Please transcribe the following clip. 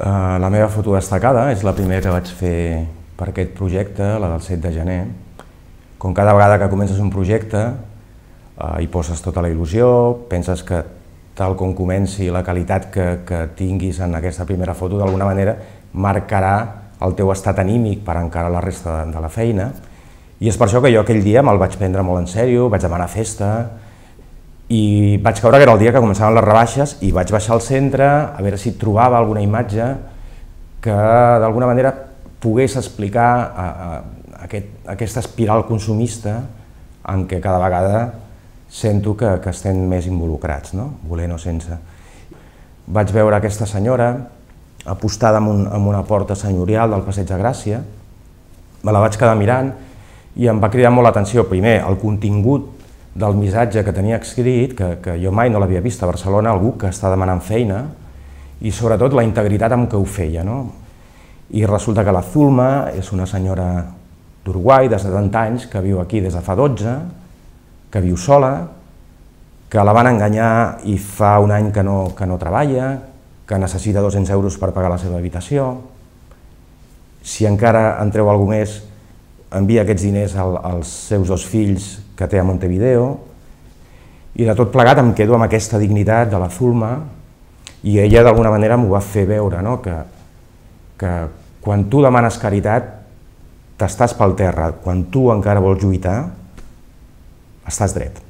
Eh, la meva foto destacada és la primera que vaig fer per aquest projecte, la del 7 de gener. Com cada vegada que comences un projecte, eh, hi poses tota la il·lusió, penses que tal com comenci la qualitat que, que tinguis en aquesta primera foto, d'alguna manera marcarà el teu estat anímic per encara la resta de, de la feina. I és per això que jo aquell dia me'l vaig prendre molt en sèrio, vaig demanar festa, i vaig caure que era el dia que començaven les rebaixes i vaig baixar al centre a veure si trobava alguna imatge que d'alguna manera pogués explicar a, a aquest, a aquesta espiral consumista en què cada vegada sento que, que estem més involucrats, no? volent o sense. Vaig veure aquesta senyora apostada en, un, en una porta senyorial del Passeig de Gràcia, me la vaig quedar mirant i em va cridar molt l'atenció, primer, el contingut del missatge que tenia escrit, que, que jo mai no l'havia vist a Barcelona, algú que està demanant feina, i sobretot la integritat amb què ho feia. No? I resulta que la Zulma és una senyora d'Uruguai de 70 anys que viu aquí des de fa 12, que viu sola, que la van enganyar i fa un any que no, que no treballa, que necessita 200 euros per pagar la seva habitació. Si encara en treu alguna més, envia aquests diners al, als seus dos fills que té a Montevideo, i de tot plegat em quedo amb aquesta dignitat de la Zulma, i ella d'alguna manera m'ho va fer veure, no? que, que quan tu demanes caritat t'estàs pel terra, quan tu encara vols lluitar, estàs dret.